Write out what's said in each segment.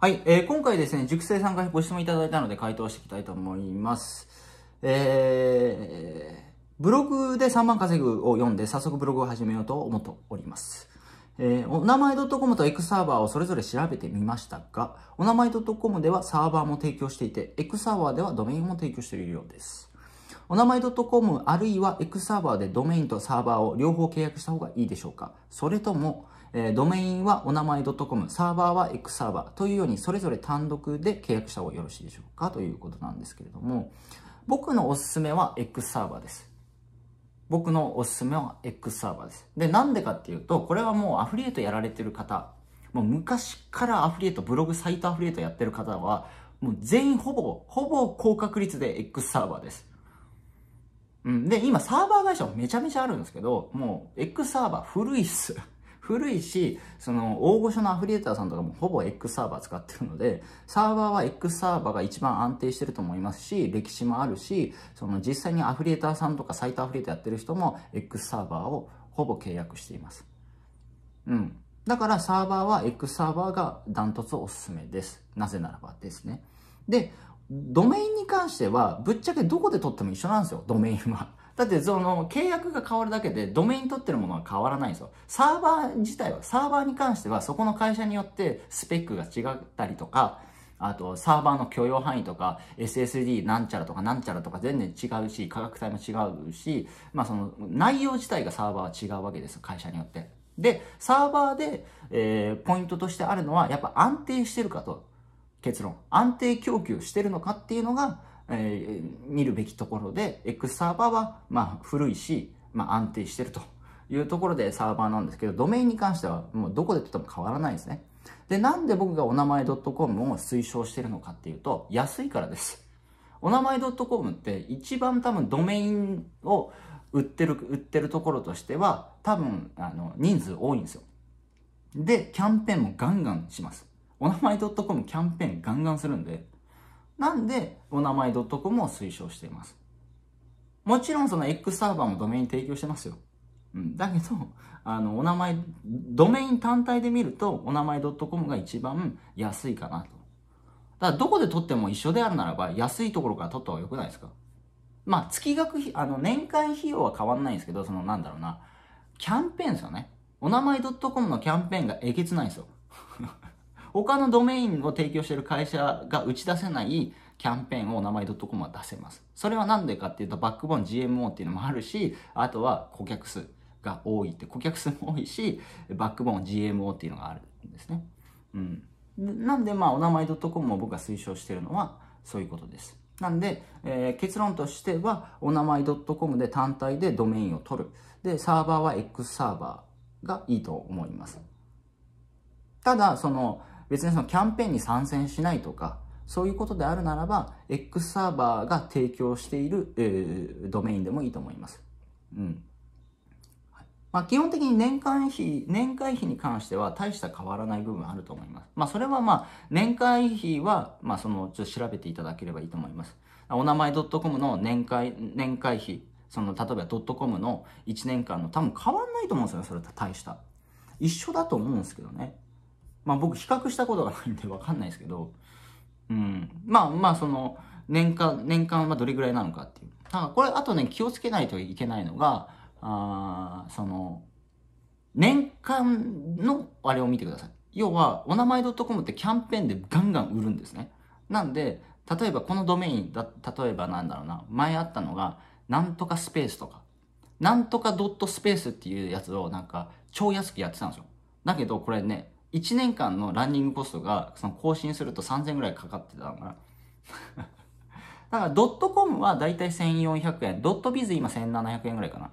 はい、えー、今回ですね、熟成さんからご質問いただいたので回答していきたいと思います。えー、ブログで3万稼ぐを読んで、早速ブログを始めようと思っております。えー、お名前 .com と X サーバーをそれぞれ調べてみましたが、お名前 .com ではサーバーも提供していて、X サーバーではドメインも提供しているようです。お名前 .com あるいは X サーバーでドメインとサーバーを両方契約した方がいいでしょうかそれとも、えー、ドメインはお名前 .com、サーバーは X サーバーというように、それぞれ単独で契約した方がよろしいでしょうかということなんですけれども、僕のおすすめは X サーバーです。僕のおすすめは X サーバーです。で、なんでかっていうと、これはもうアフリエイトやられてる方、もう昔からアフリエイト、ブログ、サイトアフリエイトやってる方は、もう全員ほぼ、ほぼ高確率で X サーバーです。うん。で、今サーバー会社めちゃめちゃあるんですけど、もう X サーバー古いっす。古いし、その大御所のアフリエーターさんとかもほぼ X サーバー使ってるので、サーバーは X サーバーが一番安定してると思いますし、歴史もあるし、その実際にアフリエーターさんとかサイトアフリエーターやってる人も X サーバーをほぼ契約しています。うん。だからサーバーは X サーバーがダントツおすすめです。なぜならばですね。で、ドメインに関しては、ぶっちゃけどこで取っても一緒なんですよ、ドメインは。だってその契約が変わるだけでドメイン取ってるものは変わらないんですよ。サーバー自体は、サーバーに関してはそこの会社によってスペックが違ったりとか、あとサーバーの許容範囲とか SSD なんちゃらとかなんちゃらとか全然違うし、価格帯も違うし、まあその内容自体がサーバーは違うわけです、会社によって。で、サーバーで、えー、ポイントとしてあるのはやっぱ安定してるかと。結論。安定供給してるのかっていうのが、えー、見るべきところで、X サーバーは、まあ、古いし、まあ、安定してるというところでサーバーなんですけど、ドメインに関しては、もうどこでとっても変わらないですね。で、なんで僕がお名前 .com を推奨してるのかっていうと、安いからです。お名前 .com って一番多分ドメインを売ってる、売ってるところとしては、多分、あの、人数多いんですよ。で、キャンペーンもガンガンします。お名前 .com キャンペーンガンガンするんで、なんで、お名前 .com を推奨しています。もちろんその X サーバーもドメイン提供してますよ。うん、だけど、あの、お名前、ドメイン単体で見ると、お名前 .com が一番安いかなと。だから、どこで取っても一緒であるならば、安いところから取った方が良くないですかまあ、月額費、あの、年間費用は変わんないんですけど、その、なんだろうな、キャンペーンですよね。お名前 .com のキャンペーンがえげつないんですよ。他のドメインを提供している会社が打ち出せないキャンペーンを名前 .com は出せます。それは何でかっていうと、バックボーン GMO っていうのもあるし、あとは顧客数が多いって、顧客数も多いし、バックボーン GMO っていうのがあるんですね。うん。なんで、まあ、お名前 .com を僕が推奨してるのは、そういうことです。なんで、えー、結論としては、お名前 .com で単体でドメインを取る。で、サーバーは X サーバーがいいと思います。ただ、その、別にそのキャンペーンに参戦しないとか、そういうことであるならば、X サーバーが提供している、えー、ドメインでもいいと思います。うん。まあ、基本的に年間費、年会費に関しては大した変わらない部分あると思います。まあ、それはまあ、年会費は、まあ、その、ちょっと調べていただければいいと思います。お名前 .com の年会、年会費、その、例えば .com の1年間の多分変わんないと思うんですよね、それ大した。一緒だと思うんですけどね。まあ僕比較したことがないんでわかんないですけど、うん。まあまあその、年間、年間はどれぐらいなのかっていう。なんかこれ、あとね、気をつけないといけないのが、あその、年間のあれを見てください。要は、お名前 .com ってキャンペーンでガンガン売るんですね。なんで、例えばこのドメインだ、例えばなんだろうな、前あったのが、なんとかスペースとか、なんとかドットスペースっていうやつをなんか、超安くやってたんですよ。だけど、これね、1年間のランニングコストが、その更新すると3000ぐらいかかってたのかな。だからドットコムはだいたい1400円、ドットビズ今1700円ぐらいかな。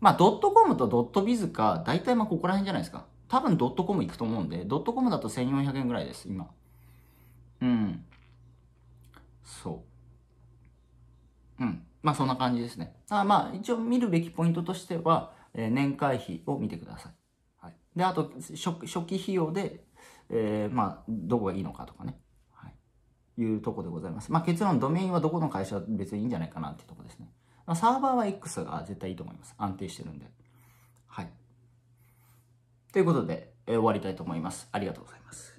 まあドットコムとドットビズか、だいたいまあここら辺じゃないですか。多分ドットコム行くと思うんで、ドットコムだと1400円ぐらいです、今。うん。そう。うん。まあそんな感じですね。あまあ一応見るべきポイントとしては、えー、年会費を見てください。で、あと初、初期費用で、えー、まあ、どこがいいのかとかね。はい。いうとこでございます。まあ、結論、ドメインはどこの会社は別にいいんじゃないかなっていうとこですね。サーバーは X が絶対いいと思います。安定してるんで。はい。ということで、えー、終わりたいと思います。ありがとうございます。